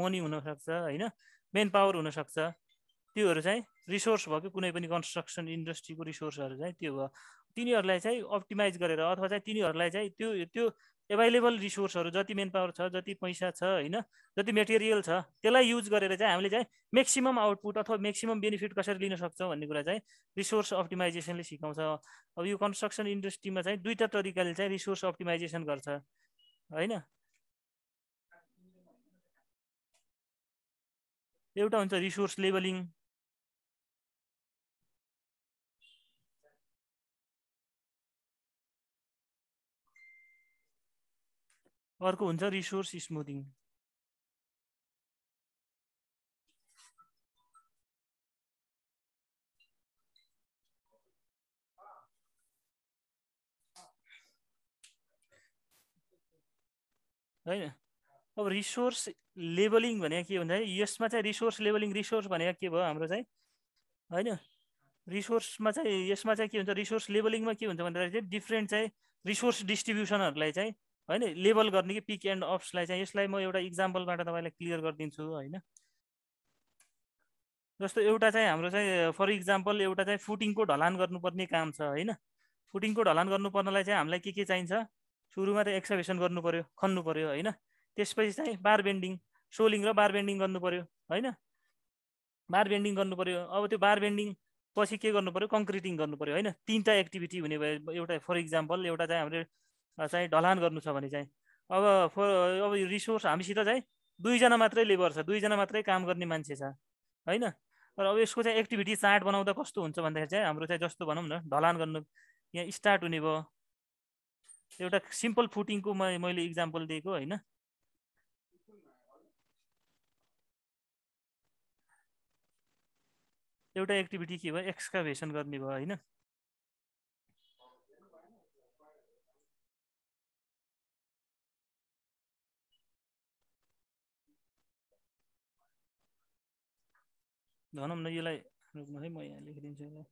money हुनसक्छ होइन main power हुनसक्छ त्योहरू चाहिँ रिसोर्स भयो कि कुनै पनि कन्स्ट्रक्सन इन्डस्ट्रीको रिसोर्सहरू चाहिँ त्यो भयो तिनीहरूलाई चाहिँ अप्टिमाइज गरेर अथवा चाहिँ तिनीहरूलाई चाहिँ त्यो त्यो एभाइलेबल रिसोर्सहरू जति मेन पावर छ जति पैसा छ होइन जति मेटेरियल छ त्यसलाई युज गरेर चाहिँ हामीले चाहिँ मेक्सिमम आउटपुट अथवा मेक्सिमम बेनिफिट कसरी लिन सक्छौँ भन्ने कुरा चाहिँ रिसोर्स अप्टिमाइजेसनले सिकाउँछ अब यो कन्स्ट्रक्सन इन्डस्ट्रीमा चाहिँ दुईवटा तरिकाले चाहिँ रिसोर्स अप्टिमाइजेसन गर्छ होइन एउटा हुन्छ रिसोर्स लेभलिङ अर्को हुन्छ रिसोर्स स्मुदिङ होइन अब रिसोर्स लेभलिङ भनेको के हुन्छ यसमा चाहिँ रिसोर्स लेभलिङ रिसोर्स भनेको के भयो हाम्रो चाहिँ होइन रिसोर्समा चाहिँ यसमा चाहिँ के हुन्छ रिसोर्स लेभलिङमा के हुन्छ भन्दाखेरि चाहिँ डिफ्रेन्ट चाहिँ रिसोर्स डिस्ट्रिब्युसनहरूलाई चाहिँ होइन लेबल गर्ने कि पिक एन्ड अप्सलाई चाहिँ यसलाई म एउटा इक्जाम्पलबाट तपाईँलाई क्लियर गरिदिन्छु होइन जस्तो एउटा चाहिँ हाम्रो चाहिँ फर इक्जाम्पल एउटा चाहिँ फुटिङको ढलान गर्नुपर्ने काम छ होइन फुटिङको ढलान गर्नुपर्नलाई चाहिँ हामीलाई के के चाहिन्छ सुरुमा त एक्सर्भेसन गर्नु पऱ्यो खन्नु पऱ्यो होइन त्यसपछि चाहिँ बार बेन्डिङ सोलिङ र बार बेन्डिङ गर्नु पऱ्यो होइन बार बेन्डिङ गर्नु पऱ्यो अब त्यो बार बेन्डिङ पछि के गर्नु पऱ्यो कङ्क्रिटिङ गर्नु पऱ्यो होइन तिनवटा एक्टिभिटी हुने भयो एउटा फर इक्जाम्पल एउटा चाहिँ हामीले चाहिँ ढलान गर्नु छ भने चाहिँ अब फर अब रिसोर्स हामीसित चाहिँ दुईजना मात्रै लेबर छ दुईजना मात्रै काम गर्ने मान्छे छ होइन र अब यसको चाहिँ एक्टिभिटी चार्ट बनाउँदा कस्तो हुन्छ भन्दाखेरि चाहिँ हाम्रो चाहिँ जस्तो भनौँ न ढलान गर्नु यहाँ स्टार्ट हुने भयो एउटा सिम्पल फुटिङको मैले इक्जाम्पल दिएको होइन एउटा एक्टिभिटी के भयो एक्सकाभेसन गर्ने भयो होइन भनौँ न यसलाई रोक्नु है म यहाँ लेखिदिन्छु यसलाई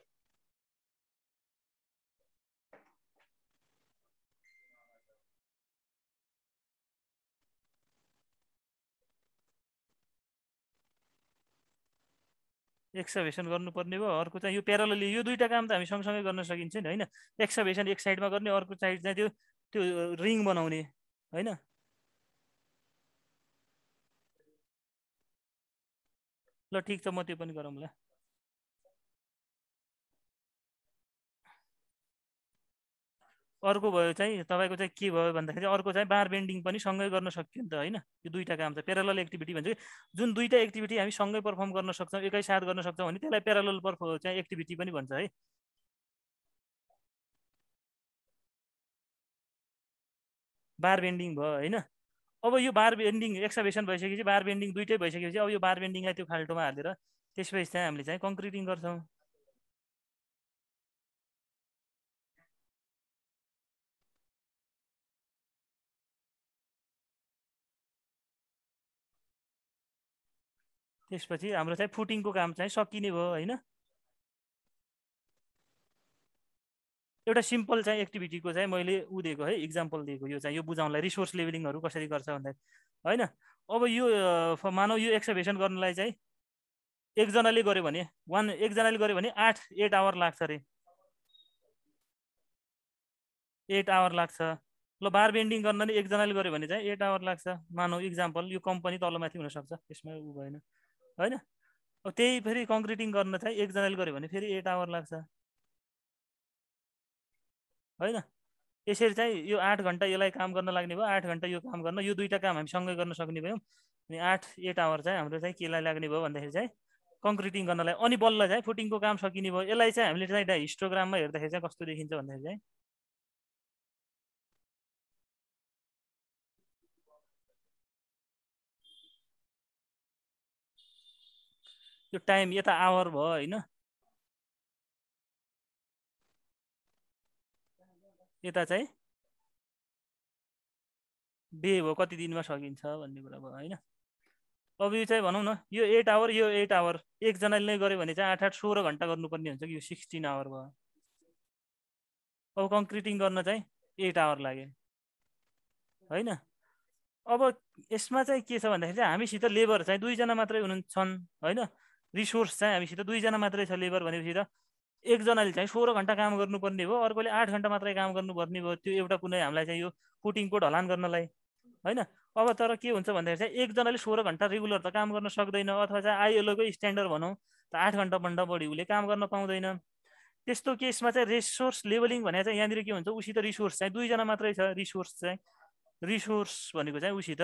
एक्सर्भेसन गर्नुपर्ने भयो अर्को चाहिँ यो प्यारलली यो दुईवटा काम त हामी सँगसँगै गर्न सकिन्छ नि होइन एक्सर्भेसन एक साइडमा गर्ने अर्को साइड चाहिँ त्यो त्यो रिङ बनाउने होइन ल ठिक छ म त्यो पनि गरौँला अर्को भयो चाहिँ तपाईँको चाहिँ के भयो भन्दाखेरि अर्को चाहिँ बार बेन्डिङ पनि सँगै गर्न सकियो नि त होइन यो दुईवटा काम छ प्यारल एक्टिभिटी भन्छ जुन दुईवटा एक्टिभिटी हामी सँगै पर्फर्म गर्न सक्छौँ एकैसाथ गर्न सक्छौँ भने त्यसलाई प्यारल पर्फ चाहिँ एक्टिभिटी पनि भन्छ है बार बेन्डिङ भयो होइन अब यो बार बेन्डिङ एक्सर्भेसन भइसकेपछि बार बेन्डिङ दुइटै भइसकेपछि अब यो बार बेन्डिङलाई त्यो फाल्टोमा हालेर त्यसपछि चाहिँ हामीले चाहिँ कङ्क्रिटिङ गर्छौँ त्यसपछि हाम्रो चाहिँ फुटिङको काम चाहिँ सकिने भयो होइन एउटा सिम्पल चाहिँ एक्टिभिटीको चाहिँ मैले ऊ दिएको है इक्जाम्पल दिएको यो चाहिँ यो बुझाउनलाई रिसोर्स लेभलिङहरू कसरी गर्छ भन्दाखेरि होइन अब यो मानव यो एक्सर्भेसन गर्नलाई चाहिँ एकजनाले गर्यो भने वान एकजनाले गर्यो भने आठ एट आवर लाग्छ अरे एट आवर लाग्छ ल बार बेन्डिङ गर्न एकजनाले गर्यो भने चाहिँ एट आवर लाग्छ मानौ इक्जाम्पल यो कम्पनी तलमाथि हुनसक्छ त्यसमा ऊ भएन होइन अब त्यही फेरि कङ्क्रिटिङ गर्न चाहिँ एकजनाले गऱ्यो भने फेरि एट आवर लाग्छ होइन यसरी चाहिँ यो आठ घन्टा यसलाई काम गर्न लाग्ने भयो आठ घन्टा यो काम गर्न यो दुईवटा काम हामी सँगै गर्न सक्ने भयौँ अनि आठ एट आवर चाहिँ हाम्रो चाहिँ केलाई लाग्ने भयो भन्दाखेरि चाहिँ कङ्क्रिटिङ गर्नलाई अनि बल्ल चाहिँ फुटिङको काम सकिने भयो यसलाई चाहिँ हामीले चाहिँ हिस्टोग्राममा हेर्दाखेरि चाहिँ कस्तो देखिन्छ भन्दाखेरि चाहिँ त्यो टाइम यता आवर भयो होइन यता चाहिँ बे भयो कति दिनमा सकिन्छ भन्ने कुरा भयो होइन अब यो चाहिँ भनौँ न यो एट आवर यो एट आवर एकजनाले नै गऱ्यो भने चाहिँ आठ आठ सोह्र घन्टा गर्नुपर्ने हुन्छ कि यो सिक्सटिन आवर भयो अब कङ्क्रिटिङ गर्न चाहिँ एट आवर लाग्यो होइन अब यसमा चाहिँ के छ भन्दाखेरि चाहिँ हामीसित लेबर चाहिँ दुईजना मात्रै हुनु छन् होइन रिसोर्स चाहिँ हामीसित दुईजना मात्रै छ लेबर भनेपछि त एकजनाले चाहिँ सोह्र घन्टा काम गर्नुपर्ने भयो अर्कोले आठ घन्टा मात्रै काम गर्नुपर्ने भयो त्यो एउटा कुनै हामीलाई चाहिँ यो कोटिङ कोड हलान गर्नलाई होइन अब तर के हुन्छ भन्दाखेरि चाहिँ एकजनाले सोह्र घन्टा रेगुलर त काम गर्न सक्दैन अथवा चाहिँ आइएलओकै स्ट्यान्डर्ड भनौँ त आठ घन्टाभन्दा बढी उसले काम गर्न पाउँदैन त्यस्तो केसमा चाहिँ रिसोर्स लेभलिङ भनेर चाहिँ यहाँनिर के हुन्छ उसित रिसोर्स चाहिँ दुईजना मात्रै छ रिसोर्स चाहिँ रिसोर्स भनेको चाहिँ उसित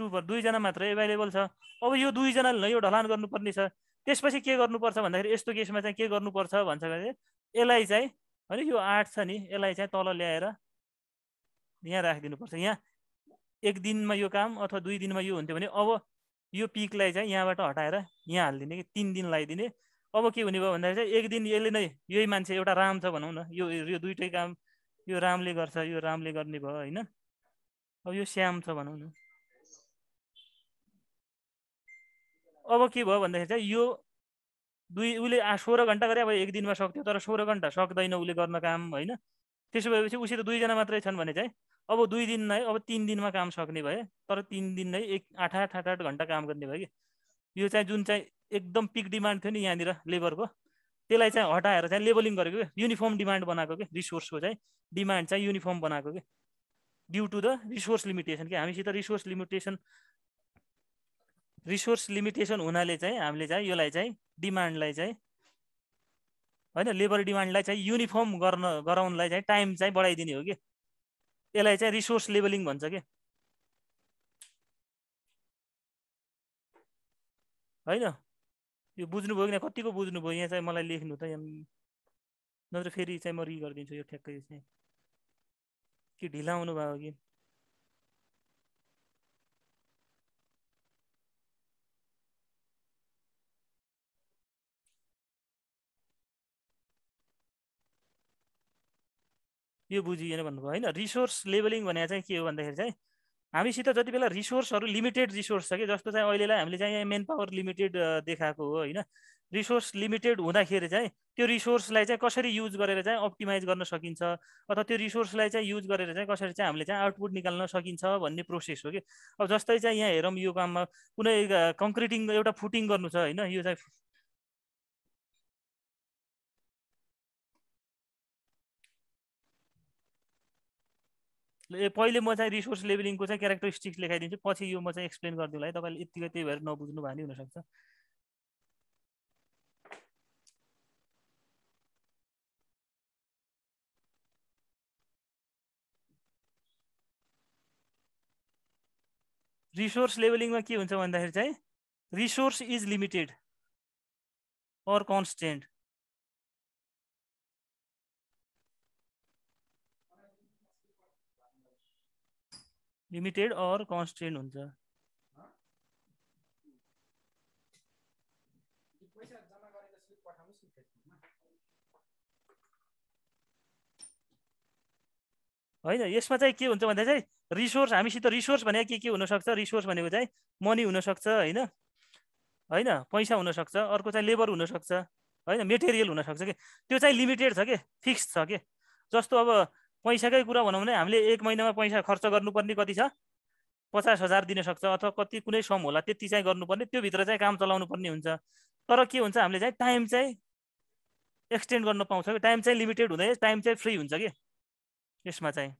टु दुईजना मात्र एभाइलेबल छ अब यो दुईजनाले यो ढलान गर्नुपर्ने छ त्यसपछि के गर्नुपर्छ भन्दाखेरि यस्तो केसमा चाहिँ के गर्नुपर्छ भन्छ भने यसलाई चाहिँ होइन यो आठ छ नि यसलाई चाहिँ तल ल्याएर यहाँ राखिदिनुपर्छ यहाँ एक दिनमा यो काम अथवा दुई दिनमा यो हुन्थ्यो भने अब यो पिकलाई चाहिँ यहाँबाट हटाएर यहाँ हालिदिने कि तिन दिन लगाइदिने अब के हुने भयो भन्दाखेरि चाहिँ एक दिन यसले नै यही मान्छे एउटा राम छ भनौँ न यो यो दुइटै काम यो रामले गर्छ यो रामले गर्ने भयो होइन अब यो श्याम छ भनौँ न अब के भयो भन्दाखेरि चाहिँ यो दुई उसले सोह्र घन्टा गरे अब एक दिनमा सक्थ्यो तर सोह्र घन्टा सक्दैन उसले गर्न काम होइन त्यसो भएपछि उसित दुईजना मात्रै छन् भने चाहिँ अब दुई दिन नै अब तिन दिनमा काम सक्ने भए तर तिन दिन नै एक आठ आठ आठ आठ घन्टा काम गर्ने भयो कि यो चाहिँ जुन चाहिँ एकदम पिक डिमान्ड थियो नि यहाँनिर लेबरको त्यसलाई चाहिँ हटाएर चाहिँ लेबलिङ गरेको कि युनिफर्म डिमान्ड बनाएको कि रिसोर्सको चाहिँ डिमान्ड चाहिँ युनिफर्म बनाएको कि due to the resource limitation कि हामीसित रिसोर्स लिमिटेसन रिसोर्स लिमिटेसन हुनाले चाहिँ हामीले चाहिँ यसलाई चाहिँ डिमान्डलाई चाहिँ होइन लेबर डिमान्डलाई चाहिँ युनिफर्म गर्न गराउनलाई चाहिँ टाइम चाहिँ बढाइदिने हो कि यसलाई चाहिँ रिसोर्स लेभलिङ भन्छ कि होइन यो बुझ्नुभयो कि कतिको बुझ्नुभयो यहाँ चाहिँ मलाई लेख्नु त यहाँ नत्र फेरि चाहिँ म रि गरिदिन्छु यो ठ्याक्कै चाहिँ कि ढिला आउनुभयो कि यो बुझिएन भन्नुभयो होइन रिसोर्स लेभलिङ भनेर चाहिँ के हो भन्दाखेरि चाहिँ हामीसित जति बेला रिसोर्सहरू लिमिटेड रिसोर्स छ कि जस्तो चाहिँ अहिलेलाई हामीले चाहिँ यहाँ मेन पावर लिमिटेड देखाएको हो होइन रिसोर्स लिमिटेड हुँदाखेरि चाहिँ त्यो रिसोर्सलाई चाहिँ कसरी युज गरेर चाहिँ अप्टिमाइज गर्न सकिन्छ अथवा त्यो रिसोर्सलाई चाहिँ युज गरेर चाहिँ कसरी चाहिँ हामीले चाहिँ आउटपुट निकाल्न सकिन्छ भन्ने प्रोसेस हो कि अब जस्तै चाहिँ यहाँ हेरौँ यो काममा कुनै कङ्क्रिटिङ एउटा फुटिङ गर्नु छ होइन यो चाहिँ पहिले म चाहिँ रिसोर्स लेभलिङको चाहिँ क्यारेक्टरिस्टिक्स लेखाइदिन्छु पछि यो म चाहिँ एक्सप्लेन गरिदिउँ है तपाईँले यतिकै त्यही भएर नबुझ्नु भए नि हुनसक्छ रिसोर्स लेभलिङमा के हुन्छ भन्दाखेरि चाहिँ resource is limited or constant limited or constant हुन्छ होइन यसमा चाहिँ के हुन्छ भन्दा चाहिँ रिसोर्स हामीसित रिसोर्स भनेको के के हुनसक्छ रिसोर्स भनेको चाहिँ मनी हुनसक्छ होइन होइन पैसा हुनसक्छ अर्को चाहिँ लेबर हुनसक्छ होइन मेटेरियल हुनसक्छ कि त्यो चाहिँ लिमिटेड छ कि फिक्स छ कि जस्तो अब पैसाकै कुरा भनौँ भने हामीले एक महिनामा पैसा खर्च गर्नुपर्ने कति छ पचास हजार दिन सक्छ अथवा कति कुनै सम होला त्यति चाहिँ गर्नुपर्ने त्योभित्र चाहिँ काम चलाउनु पर्ने हुन्छ तर के हुन्छ हामीले चाहिँ टाइम चाहिँ एक्सटेन्ड गर्न पाउँछ कि टाइम चाहिँ लिमिटेड हुँदैन टाइम चाहिँ फ्री हुन्छ कि यसमा चाहिँ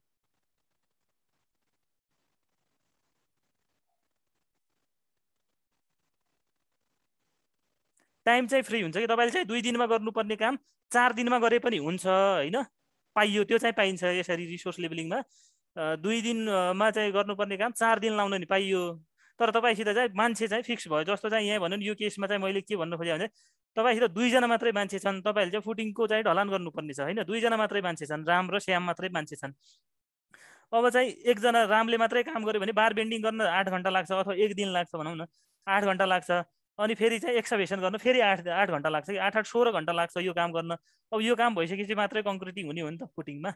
टाइम चाहिँ फ्री हुन्छ कि तपाईँले चाहिँ दुई दिनमा गर्नुपर्ने काम चार दिनमा गरे पनि हुन्छ होइन पाइयो त्यो चाहिँ पाइन्छ यसरी रिसोर्स लेभलिङमा दुई दिनमा चाहिँ गर्नुपर्ने काम चार दिन लाउनु नि पाइयो तर तपाईँसित चाहिँ मान्छे चाहिँ फिक्स भयो जस्तो चाहिँ यहाँ भन्नु यो केसमा चाहिँ मैले के भन्नु खोजेँ भने तपाईँसित दुईजना मात्रै मान्छे छन् तपाईँहरूले चाहिँ फुटिङको चाहिँ ढलान गर्नुपर्ने छ होइन दुईजना मात्रै मान्छे छन् राम र श्याम मात्रै मान्छे छन् अब चाहिँ एकजना रामले मात्रै काम गर्यो भने बार बेन्डिङ गर्न आठ घन्टा लाग्छ अथवा एक दिन लाग्छ भनौँ न आठ घन्टा लाग्छ अनि फेरि चाहिँ एक्सभेसन गर्न फेरि आठ आठ घन्टा लाग्छ कि आठ आठ सोह्र घन्टा लाग्छ यो काम गर्न अब यो काम भइसकेपछि मात्रै कङ्क्रिटिङ हुने हो नि त फुटिङमा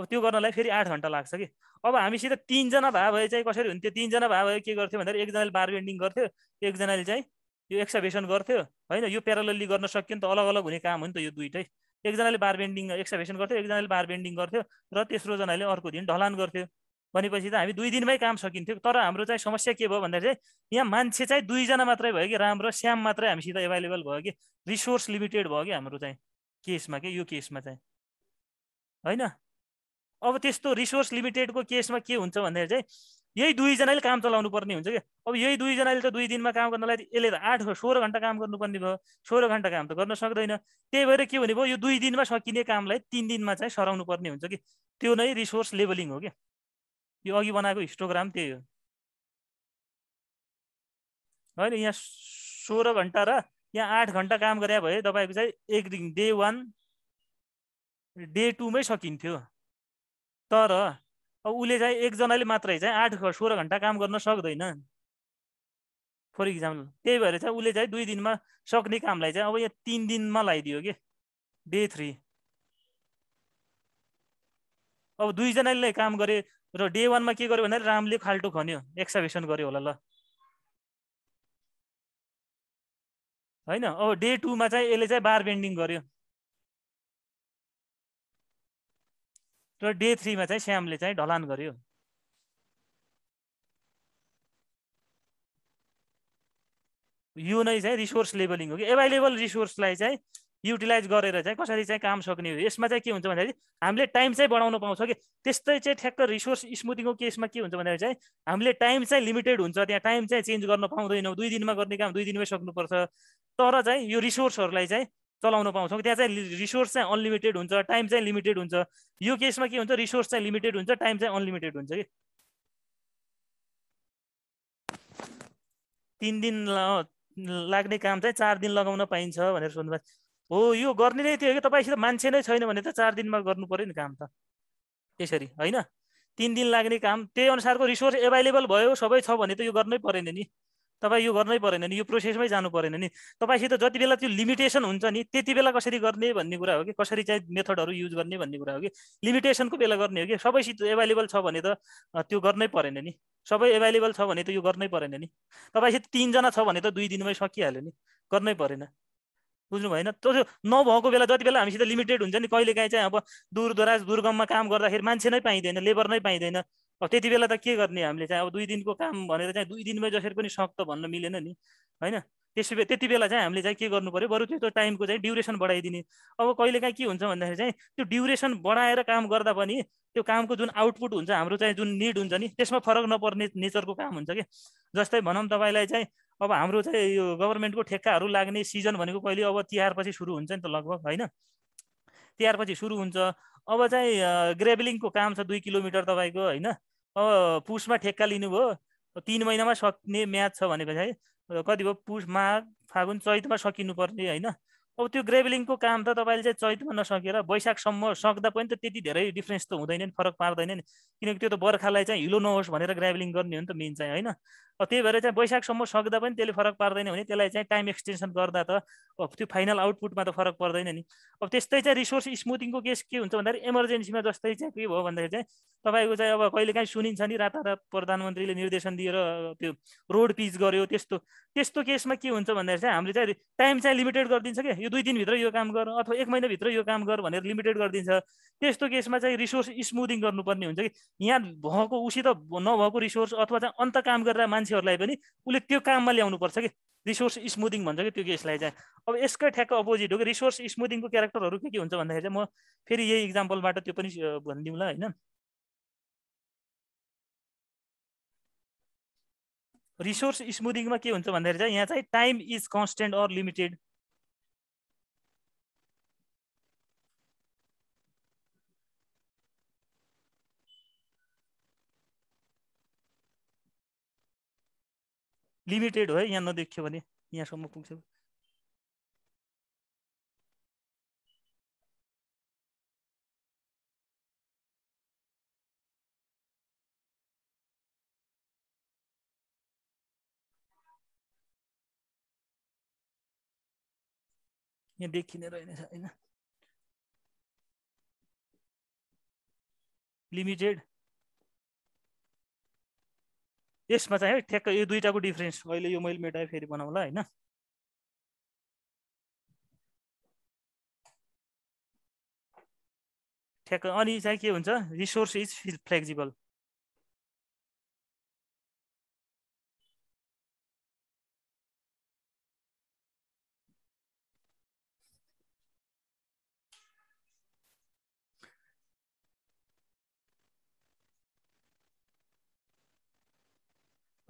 अब त्यो गर्नलाई फेरि आठ घन्टा लाग्छ कि अब हामीसित तिनजना भए भए चाहिँ कसरी हुन्थ्यो तिनजना भए भए के गर्थ्यो भन्दाखेरि एकजनाले बेन्डिङ गर्थ्यो एकजनाले चाहिँ यो एक्सभेसन गर्थ्यो होइन यो प्यारलली गर्न सक्यो नि त अलग अलग हुने काम हो नि त यो दुइटै एकजनाले बारबेन्डिङ एक्सभेसन गर्थ्यो एकजनाले बारबेन्डिङ गर्थ्यो र तेस्रोजनाले अर्को दिन ढलान गर्थ्यो भनेपछि त हामी दुई दिनमै काम सकिन्थ्यो तर हाम्रो चाहिँ समस्या के भयो भन्दाखेरि चाहिँ यहाँ मान्छे चाहिँ दुईजना मात्रै भयो कि राम्रो श्याम मात्रै हामीसित एभाइलेबल भयो कि रिसोर्स लिमिटेड भयो कि हाम्रो चाहिँ केसमा के यो केसमा चाहिँ होइन अब त्यस्तो रिसोर्स लिमिटेडको केसमा के हुन्छ भन्दाखेरि चाहिँ यही दुईजनाले काम चलाउनु पर्ने हुन्छ कि अब यही दुईजनाले त दुई दिनमा काम गर्नलाई यसले त आठ सोह्र घन्टा काम गर्नुपर्ने भयो सोह्र घन्टा काम त गर्न सक्दैन त्यही भएर के भने भयो यो दुई दिनमा सकिने कामलाई तिन दिनमा चाहिँ सराउनु पर्ने हुन्छ कि त्यो नै रिसोर्स लेभलिङ हो क्या यो अघि बनाएको हिस्टोग्राम त्यही हो होइन यहाँ सोह्र घन्टा र यहाँ आठ घन्टा काम गरे भए तपाईँको चाहिँ एक दिन डे वान डे टूमै सकिन्थ्यो तर अब उसले चाहिँ एकजनाले मात्रै चाहिँ आठ सोह्र घन्टा काम गर्न सक्दैन फर इक्जाम्पल त्यही भएर चाहिँ उसले चाहिँ दुई दिनमा सक्ने कामलाई चाहिँ अब यहाँ तिन दिनमा लगाइदियो कि डे थ्री अब दुईजनाले काम गरे र डे वानमा के गर्यो भन्दाखेरि रामले खाल्टो खन्यो एक्साभेसन गर्यो होला ल होइन अब डे टूमा चाहिँ यसले चाहिँ बार बेन्डिङ गर्यो र डे थ्रीमा चाहिँ श्यामले चाहिँ ढलान गर्यो यो नै चाहिँ रिसोर्स लेभलिङ हो कि एभाइलेबल रिसोर्सलाई चाहिँ युटिलाइज गरेर चाहिँ कसरी चाहिँ काम सक्ने हो यसमा चाहिँ के हुन्छ भन्दाखेरि हामीले टाइम चाहिँ बढाउन पाउँछ कि त्यस्तै चाहिँ ठ्याक्क रिसोर्स स्मुथिङको केसमा के हुन्छ भन्दाखेरि चाहिँ हामीले टाइम चाहिँ लिमिटेड हुन्छ त्यहाँ टाइम चाहिँ चेन्ज गर्न पाउँदैनौँ दुई दिनमा गर्ने काम दुई दिनमै सक्नुपर्छ तर चाहिँ यो रिसोर्सहरूलाई चाहिँ चलाउन पाउँछौँ त्यहाँ चाहिँ रिसोर्स चाहिँ अनलिमिटेड हुन्छ टाइम चाहिँ लिमिटेड हुन्छ यो केसमा के हुन्छ रिसोर्स चाहिँ लिमिटेड हुन्छ टाइम चाहिँ अनलिमिटेड हुन्छ कि तिन दिन लाग्ने काम चाहिँ चार दिन लगाउन पाइन्छ भनेर सोध्नु हो यो गर्ने नै त्यो हो कि तपाईँसित मान्छे नै छैन भने त चार दिनमा गर्नु पऱ्यो नि काम त यसरी होइन तिन दिन लाग्ने काम त्यही अनुसारको रिसोर्स एभाइलेबल भयो सबै छ भने त यो गर्नै परेन नि तपाईँ यो गर्नै परेन नि यो प्रोसेसमै जानु परेन नि तपाईँसित जति बेला त्यो लिमिटेसन हुन्छ नि त्यति बेला कसरी गर्ने भन्ने कुरा हो कि कसरी चाहिँ मेथडहरू युज गर्ने भन्ने कुरा हो कि लिमिटेसनको बेला गर्ने हो कि सबैसित एभाइलेबल छ भने त त्यो गर्नै परेन नि सबै एभाइलेबल छ भने त यो गर्नै परेन नि तपाईँसित तिनजना छ भने त दुई दिनमै सकिहाल्यो नि गर्नै परेन बुझ्नु भएन त्यो नभएको बेला जति बेला हामीसित लिमिटेड हुन्छ नि कहिले काहीँ चाहिँ अब दूरदराज दुर्गममा काम गर्दाखेरि मान्छे नै पाइँदैन लेबर नै पाइँदैन अब त्यति बेला त के गर्ने हामीले चाहिँ अब दुई दिनको काम भनेर चाहिँ दुई दिनमै जसरी पनि सक्त भन्न मिलेन नि होइन त्यसो त्यति बेला चाहिँ हामीले चाहिँ के गर्नु पऱ्यो बरु त्यो टाइमको चाहिँ ड्युरेसन बढाइदिने अब कहिले काहीँ के हुन्छ भन्दाखेरि चाहिँ त्यो ड्युरेसन बढाएर काम गर्दा पनि त्यो कामको जुन आउटपुट हुन्छ हाम्रो चाहिँ जुन निड हुन्छ नि त्यसमा फरक नपर्ने नेचरको काम हुन्छ कि जस्तै भनौँ तपाईँलाई चाहिँ अब हाम्रो चाहिँ यो गभर्मेन्टको ठेक्काहरू लाग्ने सिजन भनेको कहिले अब तिहारपछि सुरु हुन्छ नि त लगभग होइन तिहारपछि सुरु हुन्छ अब चाहिँ ग्रेभलिङको काम छ दुई किलोमिटर तपाईँको होइन अब पुसमा ठेक्का लिनुभयो तिन महिनामा सक्ने म्याच छ भनेको चाहिँ कति भयो पुस माघ फागुन चैतमा सकिनुपर्ने होइन अब त्यो ग्रेभलिङको काम त तपाईँले चाहिँ चैतमा नसकेर वैशाखसम्म सक्दा पनि त त्यति धेरै डिफ्रेन्स त हुँदैन नि फरक पार्दैन नि किनकि त्यो त बर्खालाई चाहिँ हिलो नहोस् भनेर ग्राभलिङ गर्ने हो नि त मेन चाहिँ होइन त्यही भएर चाहिँ वैशाखसम्म सक्दा पनि त्यसले फरक पार्दैन भने त्यसलाई चाहिँ टाइम एक्सटेन्सन गर्दा त अब त्यो फाइनल आउटपुटमा त फरक पर्दैन नि अब त्यस्तै चाहिँ रिसोर्स स्मुथिङको केस के हुन्छ भन्दाखेरि इमर्जेन्सीमा जस्तै चाहिँ के भयो भन्दाखेरि चाहिँ तपाईँको चाहिँ अब कहिले काहीँ सुनिन्छ नि रातारात प्रधानमन्त्रीले निर्देशन दिएर त्यो रोड पिच गर्यो त्यस्तो त्यस्तो केसमा के हुन्छ भन्दाखेरि चाहिँ हामीले चाहिँ टाइम चाहिँ लिमिटेड गरिदिन्छ क्या यो दुई दिनभित्र यो काम गर अथवा एक महिनाभित्र यो काम गर भनेर लिमिटेड गरिदिन्छ त्यस्तो केसमा चाहिँ रिसोर्स स्मुथिङ गर्नुपर्ने हुन्छ कि यहाँ भएको उसित नभएको रिसोर्स अथवा चाहिँ अन्त काम गरेर मान्छे मान्छेहरूलाई पनि उसले त्यो काममा ल्याउनुपर्छ कि रिसोर्स स्मुदिङ भन्छ कि त्यो केसलाई चाहिँ अब यसकै ठ्याक्क अपोजिट हो कि रिसोर्स स्मुदिङको क्यारेक्टरहरू के के हुन्छ भन्दाखेरि चाहिँ म फेरि यही इक्जाम्पलबाट त्यो पनि भनिदिउँला होइन रिसोर्स स्मुदिङमा के हुन्छ भन्दाखेरि चाहिँ यहाँ चाहिँ time is constant or limited limited हो है यहाँ नदेखियो भने यहाँसम्म पुग्छ यहाँ देखिने रहेनछ होइन लिमिटेड यसमा चाहिँ है ठ्याक्क यो दुइटाको डिफ्रेन्स अहिले यो मैले मेटाएँ फेरि बनाउँला होइन ठ्याक्क अनि चाहिँ के हुन्छ रिसोर्स इज फ्लेक्जिबल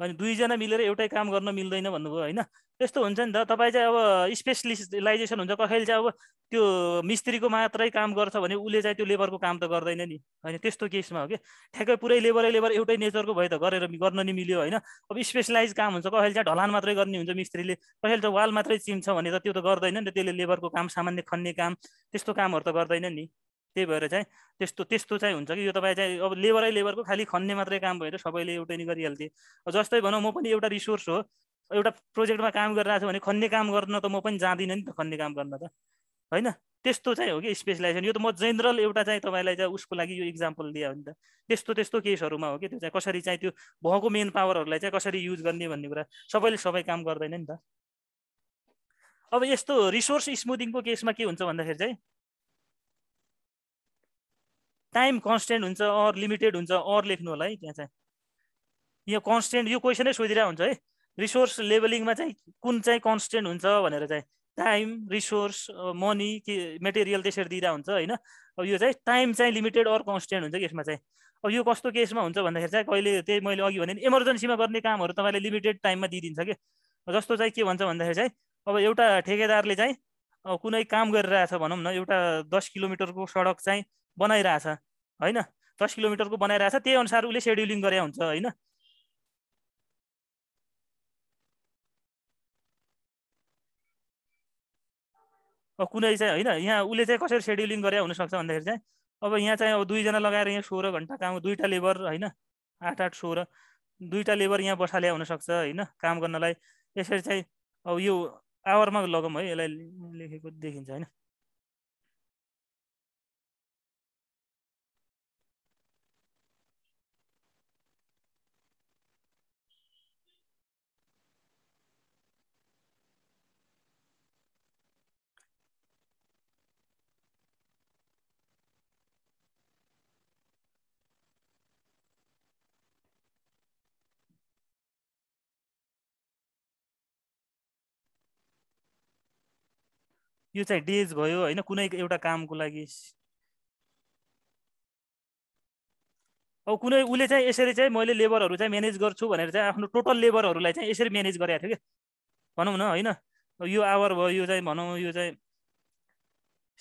अनि दुईजना मिलेर एउटै काम गर्न मिल्दैन भन्नुभयो होइन त्यस्तो हुन्छ नि त तपाईँ चाहिँ अब स्पेसलिस्टलाइजेसन हुन्छ कसैले चाहिँ अब त्यो मिस्त्रीको मात्रै काम गर्छ भने उसले चाहिँ त्यो लेबरको काम त गर्दैन नि होइन त्यस्तो केसमा हो कि ठ्याक्कै पुरै लेबरै लेबर एउटै नेचरको भए त गरेर गर्न नि मिल्यो होइन अब स्पेसलाइज काम हुन्छ कसैले चाहिँ ढलान मात्रै गर्ने हुन्छ मिस्त्रीले कसैले चाहिँ वाल मात्रै चिन्छ भने त त्यो त गर्दैन नि त त्यसले लेबरको काम सामान्य खन्ने काम त्यस्तो कामहरू त गर्दैन नि त्यही भएर चाहिँ त्यस्तो त्यस्तो चाहिँ हुन्छ कि यो तपाईँ चाहिँ अब लेबरै लेबरको खालि खन्ने मात्रै काम भएर सबैले एउटै नै गरिहाल्थे जस्तै भनौँ म पनि एउटा रिसोर्स हो एउटा प्रोजेक्टमा काम गरिरहेको छु भने खन्ने काम गर्न त म पनि जाँदिनँ नि त खन्ने काम गर्न त होइन त्यस्तो चाहिँ हो कि स्पेसलाइजेसन यो त म जेनरल एउटा चाहिँ तपाईँलाई चाहिँ उसको लागि यो इक्जाम्पल दियो भने त त्यस्तो त्यस्तो केसहरूमा हो कि त्यो चाहिँ कसरी चाहिँ त्यो भएको मेन पावरहरूलाई चाहिँ कसरी युज गर्ने भन्ने कुरा सबैले सबै काम गर्दैन नि त अब यस्तो रिसोर्स स्मुदिङको केसमा के हुन्छ भन्दाखेरि चाहिँ टाइम कन्सटेन्ट हुन्छ अर लिमिटेड हुन्छ अर लेख्नु होला है त्यहाँ चाहिँ यो कन्सटेन्ट यो क्वेसनै सोधिरहेको हुन्छ है रिसोर्स लेभलिङमा चाहिँ कुन चाहिँ कन्सटेन्ट हुन्छ भनेर चाहिँ टाइम रिसोर्स मनी के मेटेरियल त्यसरी दिइरहेको हुन्छ होइन अब यो चाहिँ टाइम चाहिँ लिमिटेड अर कन्सटेन्ट हुन्छ यसमा चाहिँ अब यो कस्तो केसमा हुन्छ भन्दाखेरि चाहिँ कहिले त्यही मैले अघि भने इमर्जेन्सीमा गर्ने कामहरू तपाईँले लिमिटेड टाइममा दिइदिन्छ कि जस्तो चाहिँ के भन्छ भन्दाखेरि चाहिँ अब एउटा ठेकेदारले चाहिँ कुनै काम गरिरहेछ भनौँ न एउटा दस किलोमिटरको सडक चाहिँ बनाइरहेछ होइन दस किलोमिटरको बनाइरहेछ त्यही अनुसार उसले सेड्युलिङ गरे हुन्छ होइन कुनै चाहिँ होइन यहाँ उसले चाहिँ कसरी सेड्युलिङ गरे हुनसक्छ भन्दाखेरि चाहिँ अब यहाँ चाहिँ अब दुईजना लगाएर यहाँ सोह्र घन्टा काम दुईवटा लेबर होइन आठ आठ सोह्र दुईवटा लेबर यहाँ बसाले हुनसक्छ होइन काम गर्नलाई यसरी चाहिँ अब यो आवरमा लगौँ है यसलाई लेखेको देखिन्छ होइन यो चाहिँ डेज भयो होइन कुनै एउटा कामको लागि अब कुनै उसले चाहिँ यसरी चाहिँ मैले लेबरहरू चाहिँ म्यानेज गर्छु भनेर चाहिँ आफ्नो टोटल लेबरहरूलाई चाहिँ यसरी म्यानेज गरेको थियो कि भनौँ न होइन यो आवर भयो यो चाहिँ भनौँ यो चाहिँ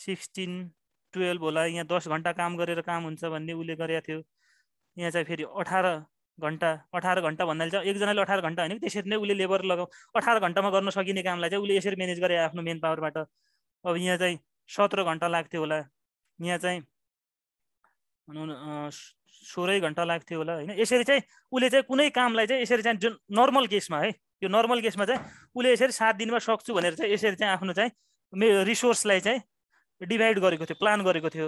सिक्सटिन टुवेल्भ होला यहाँ दस घन्टा काम गरेर काम हुन्छ भन्ने उसले गरेको थियो यहाँ चाहिँ फेरि अठार घन्टा अठार घन्टा भन्नाले चाहिँ एकजनाले अठार घन्टा होइन त्यसरी नै उसले लेबर लगाऊ अठार घन्टामा गर्न सकिने कामलाई चाहिँ उसले यसरी म्यानेज गरे आफ्नो मेन पावरबाट अब यहाँ चाहिँ सत्र घन्टा लाग्थ्यो होला यहाँ चाहिँ भनौँ सोह्रै घन्टा लाग्थ्यो होला होइन यसरी चाहिँ उसले चाहिँ कुनै कामलाई चाहिँ यसरी चाहिँ जुन नर्मल केसमा है यो नर्मल केसमा चाहिँ उसले यसरी सात दिनमा सक्छु भनेर चाहिँ यसरी चाहिँ आफ्नो चाहिँ मे रिसोर्सलाई चाहिँ डिभाइड गरेको थियो प्लान गरेको थियो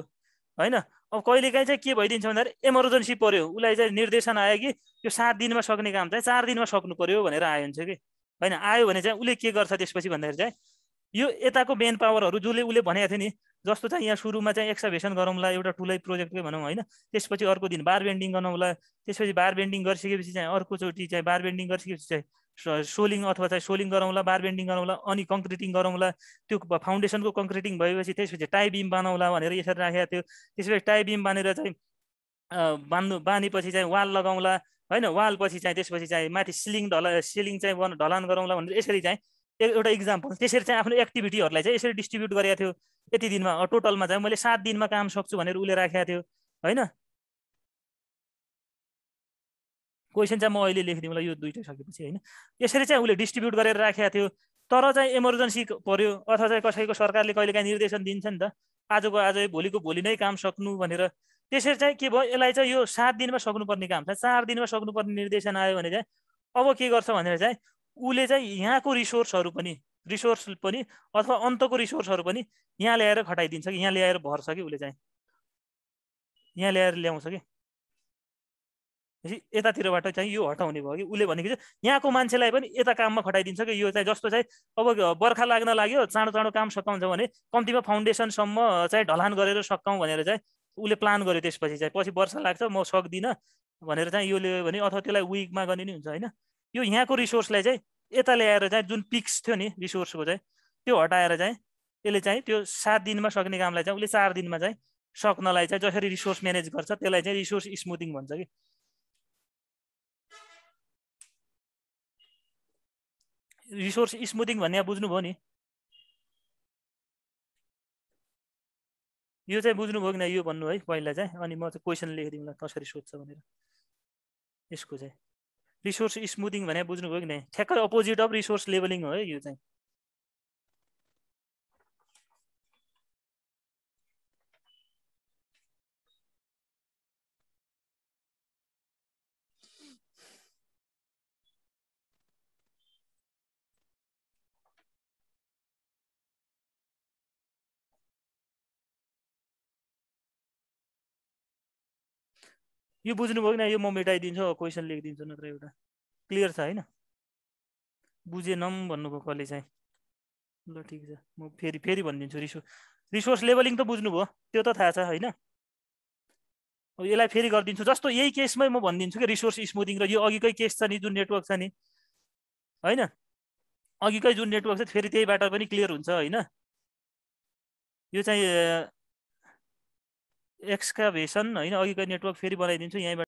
होइन अब कहिलेकाहीँ चाहिँ के भइदिन्छ भन्दाखेरि इमर्जेन्सी पऱ्यो उसलाई चाहिँ निर्देशन आयो कि यो सात दिनमा सक्ने काम चाहिँ चार दिनमा सक्नु पऱ्यो भनेर आयो हुन्छ कि होइन आयो भने चाहिँ उसले के गर्छ त्यसपछि भन्दाखेरि चाहिँ यो यताको मेन पावरहरू जसले उसले भनेको थियो नि जस्तो चाहिँ यहाँ सुरुमा चाहिँ एक्सभेसन गरौँला एउटा ठुलै प्रोजेक्टकै भनौँ होइन त्यसपछि अर्को दिन बार बेन्डिङ गराउँला त्यसपछि बार बेन्डिङ गरिसकेपछि चाहिँ अर्कोचोटि चाहिँ बार बेन्डिङ गरिसकेपछि चाहिँ सोलिङ अथवा चाहिँ सोलिङ गराउँला बार बेन्डिङ गराउँला अनि कङ्क्रिटिङ गराउँला त्यो फाउन्डेसनको कङ्क्रिटिङ भएपछि त्यसपछि टाई बिम बनाउँला भनेर यसरी राखेको थियो त्यसपछि टाई बिम बाँधेर चाहिँ बाँध्नु बाँधेपछि चाहिँ वाल लगाउँला होइन वालपछि चाहिँ त्यसपछि चाहिँ माथि सिलिङ ढला सिलिङ चाहिँ ढलान गराउँला भनेर यसरी चाहिँ एउटा इक्जाम्पल त्यसरी चाहिँ आफ्नो एक्टिभिटीहरूलाई चाहिँ यसरी डिस्ट्रिब्युट गरेको थियो यति दिनमा टोटलमा चाहिँ मैले सात दिनमा काम सक्छु भनेर उसले राखेको थियो होइन क्वेसन चाहिँ म अहिले लेखिदिउँला यो दुइटै सकेपछि होइन यसरी चाहिँ उसले डिस्ट्रिब्युट गरेर राखेको थियो तर चाहिँ इमर्जेन्सी पऱ्यो अथवा चाहिँ कसैको सरकारले कहिले काहीँ निर्देशन दिन्छ नि त आजको आज भोलिको भोलि नै काम सक्नु भनेर त्यसरी चाहिँ के भयो यसलाई चाहिँ यो सात दिनमा सक्नुपर्ने काम छ चार दिनमा सक्नुपर्ने निर्देशन आयो भने चाहिँ अब के गर्छ भनेर चाहिँ उसले चाहिँ यहाँको रिसोर्सहरू पनि रिसोर्स पनि अथवा अन्तको रिसोर्सहरू पनि यहाँ ल्याएर खटाइदिन्छ कि यहाँ ल्याएर भर्छ कि उसले चाहिँ यहाँ ल्याएर ल्याउँछ कि यतातिरबाट चाहिँ यो हटाउने भयो कि उसले भनेको चाहिँ यहाँको मान्छेलाई पनि यता काममा खटाइदिन्छ कि यो चाहिँ जस्तो चाहिँ अब बर्खा लाग्न लाग्यो चाँडो चाँडो काम सकाउँछ भने कम्तीमा फाउन्डेसनसम्म चाहिँ ढलान गरेर सकाउँ भनेर चाहिँ उसले प्लान गर्यो त्यसपछि चाहिँ पछि वर्षा लाग्छ म सक्दिनँ भनेर चाहिँ यो ल्यायो भने अथवा त्यसलाई विकमा गर्ने नि हुन्छ होइन यो यहाँको रिसोर्सलाई चाहिँ यता ल्याएर चाहिँ जुन पिक्स थियो नि रिसोर्सको चाहिँ त्यो हटाएर चाहिँ यसले चाहिँ त्यो सात दिनमा सक्ने कामलाई चाहिँ उसले चार दिनमा चाहिँ सक्नलाई चाहिँ जसरी रिसोर्स म्यानेज गर्छ त्यसलाई चाहिँ रिसोर्स स्मुथिङ भन्छ कि रिसोर्स स्मुथिङ भन्ने बुझ्नुभयो नि यो चाहिँ बुझ्नुभयो कि न यो भन्नु है पहिला चाहिँ अनि म चाहिँ क्वेसन लेखिदिउँला कसरी सोध्छ भनेर यसको चाहिँ रिसोर्स स्मुदिङ भनेर बुझ्नुभयो कि नै ठ्याक्कै अपोजिट अफ रिसोर्स लेभलिङ हो है यो चाहिँ यो बुझ्नुभयो न यो म मेटाइदिन्छु क्वेसन लेखिदिन्छु नत्र एउटा क्लियर छ होइन बुझेनौँ भन्नुभयो कसले चाहिँ ल ठिक छ म फेरि फेरि भनिदिन्छु रिसोर्स रिसोर्स लेभलिङ त बुझ्नुभयो त्यो त थाहा छ होइन यसलाई फेरि गरिदिन्छु जस्तो यही केसमै म भनिदिन्छु कि रिसोर्स स्मुदिङ र यो अघिकै केस छ नि जुन नेटवर्क छ नि होइन अघिकै जुन नेटवर्क छ फेरि त्यहीबाट पनि क्लियर हुन्छ होइन यो चाहिँ एक्सकाभेसन होइन अघिको नेटवर्क फेरि बनाइदिन्छु यहीँबाट